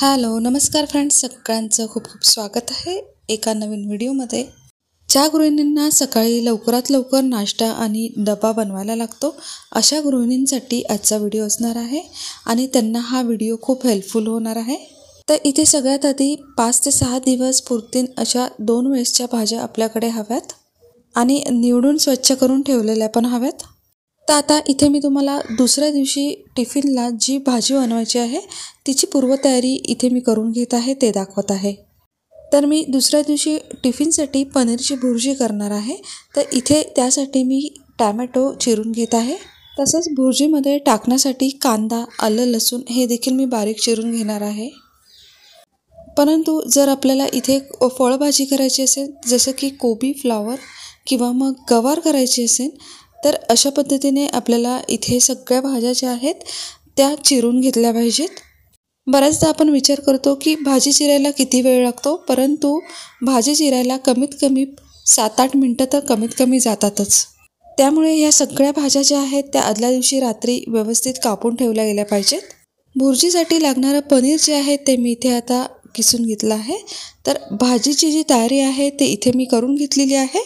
hello नमस्कार friends सगळ्यांचं खूप खूप स्वागत आहे एका नवीन व्हिडिओमध्ये ज्या गृहिणींना सकाळी लवकरात लवकर नाश्ता आणि डबा बनवायला लागतो अशा गृहिणींसाठी आजचा व्हिडिओ असणार आहे आणि त्यांना हा व्हिडिओ खूप हेल्पफुल होणार आहे तर इथे सगळ्यात आधी पाच ते सहा दिवस पुरतीन अशा दोन वेळेसच्या भाज्या आपल्याकडे हव्यात आणि निवडून स्वच्छ करून ठेवलेल्या पण हव्यात तर आता इथे मी तुम्हाला दुसऱ्या दिवशी टिफिनला जी भाजी बनवायची आहे तिची पूर्वतयारी इथे मी करून घेत आहे ते दाखवत आहे तर मी दुसऱ्या दिवशी टिफिनसाठी पनीरची भुर्जी करणार आहे तर इथे त्यासाठी मी टॅमॅटो चिरून घेत आहे तसंच भुर्जीमध्ये टाकण्यासाठी कांदा आलं लसूण हे देखील मी बारीक चिरून घेणार आहे परंतु जर आपल्याला इथे फळभाजी करायची असेल जसं की कोबी फ्लावर किंवा मग गवार करायची असेल तर अशा पद्धतीने आपल्याला इथे सगळ्या भाज्या ज्या आहेत त्या चिरून घेतल्या पाहिजेत बऱ्याचदा आपण विचार करतो की भाजी चिरायला किती वेळ लागतो परंतु भाजी चिरायला कमीत कमी सात आठ मिनटं तर कमीत कमी जातातच त्यामुळे या सगळ्या भाज्या ज्या आहेत त्या आदल्या दिवशी रात्री व्यवस्थित कापून ठेवल्या गेल्या पाहिजेत भुर्जीसाठी लागणारं पनीर जे आहे ते मी इथे आता किसून घेतलं आहे तर भाजीची जी तयारी आहे ते इथे मी करून घेतलेली आहे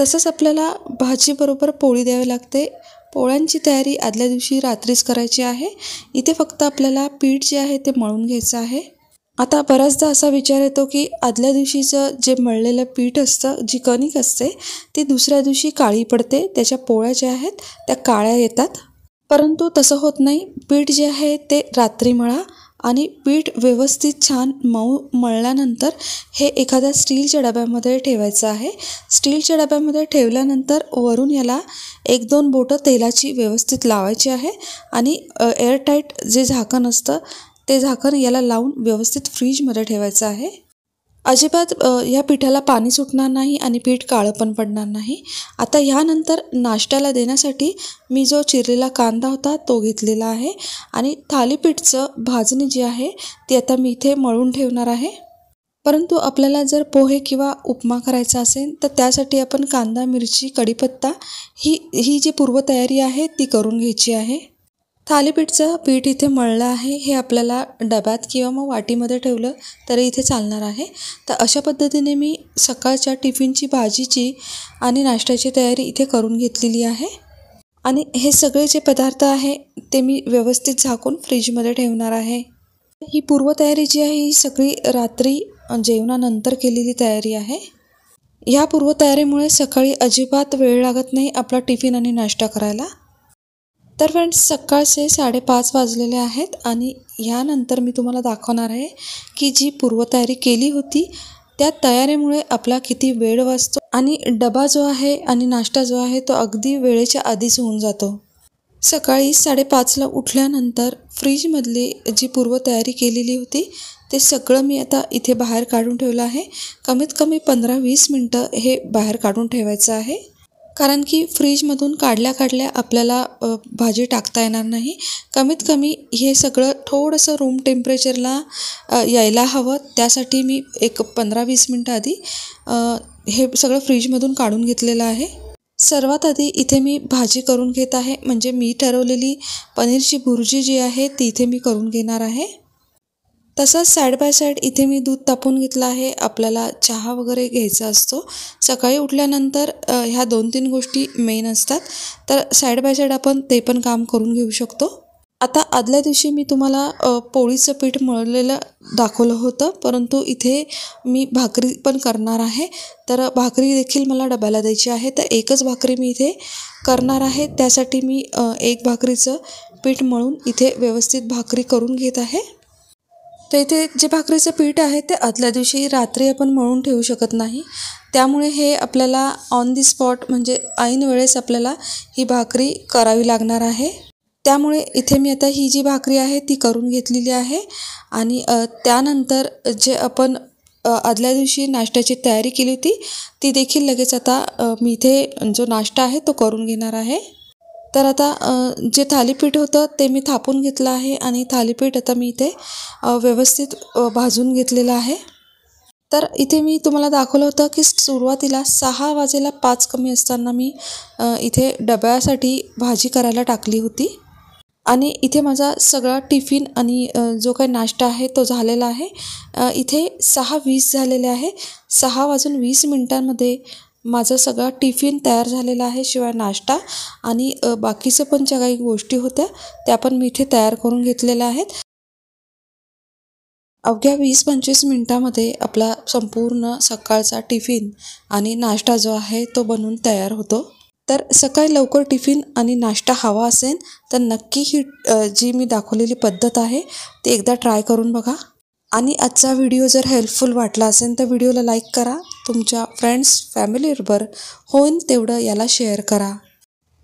तसंच आपल्याला भाजीबरोबर पोळी द्यावी लागते पोळ्यांची तयारी आदल्या दिवशी रात्रीच करायची आहे इथे फक्त आपल्याला पीठ जे आहे ते मळून घ्यायचं आहे आता बऱ्याचदा असा विचार येतो की आदल्या दिवशीचं जे मळलेलं पीठ असतं जी कणिक असते ती दुसऱ्या दिवशी काळी पडते त्याच्या पोळ्या ज्या आहेत त्या काळ्या येतात परंतु तसं होत नाही पीठ जे आहे ते रात्री मळा आणि पीठ व्यवस्थित छान मऊ मळल्यानंतर हे एखाद्या स्टीलच्या डब्यामध्ये ठेवायचं आहे स्टीलच्या डब्यामध्ये ठेवल्यानंतर वरून याला एक दोन बोटं तेलाची व्यवस्थित लावायची आहे आणि एअरटाईट जे झाकण असतं ते झाकण याला लावून व्यवस्थित फ्रीजमध्ये ठेवायचं आहे अजिबात या पिठाला पाणी सुटणार नाही आणि पीठ काळं पण पडणार नाही आता ह्यानंतर नाश्त्याला देण्यासाठी मी जो चिरलेला कांदा होता तो घेतलेला आहे आणि थालीपीठचं भाजणी जी आहे ती आता मी इथे मळून ठेवणार आहे परंतु आपल्याला जर पोहे किंवा उपमा करायचा असेल तर त्यासाठी आपण कांदा मिरची कढीपत्ता ही ही जी पूर्वतयारी आहे ती करून घ्यायची आहे थालीपीठचं पीठ इथे मळलं आहे हे आपल्याला डब्यात किंवा मग वाटीमध्ये ठेवलं तरी इथे चालणार आहे तर अशा पद्धतीने मी सकाळच्या टिफिनची भाजीची आणि नाश्त्याची तयारी इथे करून घेतलेली आहे आणि हे सगळे जे पदार्थ आहे ते मी व्यवस्थित झाकून फ्रीजमध्ये ठेवणार आहे ही पूर्वतयारी जी आहे ही सगळी रात्री जेवणानंतर केलेली तयारी आहे ह्या पूर्वतयारीमुळे सकाळी अजिबात वेळ लागत नाही आपला टिफिन आणि नाश्ता करायला तर फ्रेंड्स सकाळचे साडेपाच वाजलेले आहेत आणि ह्यानंतर मी तुम्हाला दाखवणार आहे की जी पूर्वतयारी केली होती त्या तयारीमुळे आपला किती वेळ वाचतो आणि डबा जो आहे आणि नाश्ता जो आहे तो अगदी वेळेच्या आधीच होऊन जातो सकाळी साडेपाचला उठल्यानंतर फ्रीजमधली जी पूर्वतयारी केलेली होती ते सगळं मी आता इथे बाहेर काढून ठेवलं आहे कमीत कमी पंधरा वीस मिनटं हे बाहेर काढून ठेवायचं आहे कारण की फ्रीजमधून काढल्या काढल्या आपल्याला भाजी टाकता येणार नाही कमीत कमी हे सगळं थोडंसं रूम टेम्परेचरला यायला हवं त्यासाठी मी एक पंधरा वीस मिनटं आधी हे सगळं फ्रीजमधून काढून घेतलेलं आहे सर्वात आधी इथे मी भाजी करून घेत आहे म्हणजे मी ठरवलेली पनीरची भुर्जी जी आहे ती इथे मी करून घेणार आहे तसंच साईड बाय साईड इथे मी दूध तापून घेतलं आहे आपल्याला चहा वगैरे घ्यायचा असतो सकाळी उठल्यानंतर ह्या दोन तीन गोष्टी मेन असतात तर साईड बाय साईड आपण ते पण काम करून घेऊ शकतो आता आदल्या दिवशी मी तुम्हाला पोळीचं पीठ मळलेलं दाखवलं होतं परंतु इथे मी भाकरी पण करणार आहे तर भाकरी देखील मला डब्याला द्यायची आहे तर एकच भाकरी मी इथे करणार आहे त्यासाठी मी एक भाकरीचं पीठ मळून इथे व्यवस्थित भाकरी करून घेत आहे तर इथे जे भाकरीचं पीठ आहे ते आदल्या दिवशी रात्री आपण मळून ठेवू शकत नाही त्यामुळे हे आपल्याला ऑन दी स्पॉट म्हणजे ऐन वेळेस आपल्याला ही भाकरी करावी लागणार आहे त्यामुळे इथे मी आता ही जी भाकरी आहे ती करून घेतलेली आहे आणि त्यानंतर जे आपण आदल्या दिवशी नाश्त्याची तयारी केली होती ती देखील लगेच आता मी इथे जो नाश्ता आहे तो करून घेणार आहे तर आता जे थालीपीठ होतं ते मी थापून घेतलं आहे आणि थालीपीठ आता मी इथे व्यवस्थित भाजून घेतलेलं आहे तर इथे मी तुम्हाला दाखवलं होतं की सुरुवातीला सहा वाजेला पाच कमी असताना मी इथे डब्यासाठी भाजी करायला टाकली होती आणि इथे माझा सगळा टिफिन आणि जो काही नाश्ता आहे तो झालेला आहे इथे सहा वीस झालेले आहे सहा वाजून वीस मिनटांमध्ये माझा सगळा टिफिन तयार झालेला आहे शिवाय नाश्ता आणि बाकीचं पण ज्या काही गोष्टी होत्या त्या पण मी इथे तयार करून घेतलेल्या आहेत अवघ्या वीस पंचवीस मिनटामध्ये आपला संपूर्ण सकाळचा टिफिन आणि नाश्ता जो आहे तो बनून तयार होतो तर सकाळी लवकर टिफिन आणि नाश्ता हवा असेल तर नक्की ही जी मी दाखवलेली पद्धत आहे ती एकदा ट्राय करून बघा आणि आजचा व्हिडिओ जर हेल्पफुल वाटला असेल तर व्हिडिओला लाईक करा तुमच्या फ्रेंड्स फॅमिलीबरोबर होईन तेवढं याला शेअर करा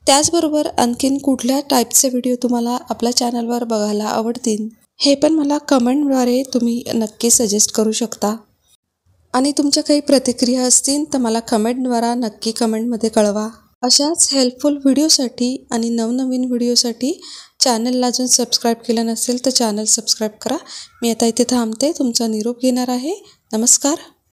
त्याचबरोबर आणखीन कुठल्या टाईपचे व्हिडिओ तुम्हाला आपल्या चॅनलवर बघायला आवडतील हे पण मला कमेंटद्वारे तुम्ही नक्की सजेस्ट करू शकता आणि तुमच्या काही प्रतिक्रिया असतील तर मला कमेंटद्वारा नक्की कमेंटमध्ये कळवा अशाच हेल्पफुल व्हिडिओसाठी आणि नवनवीन व्हिडिओसाठी चॅनलला अजून सबस्क्राईब केलं नसेल तर चॅनल सबस्क्राईब करा मी आता इथे थांबते तुमचा निरोप घेणार आहे नमस्कार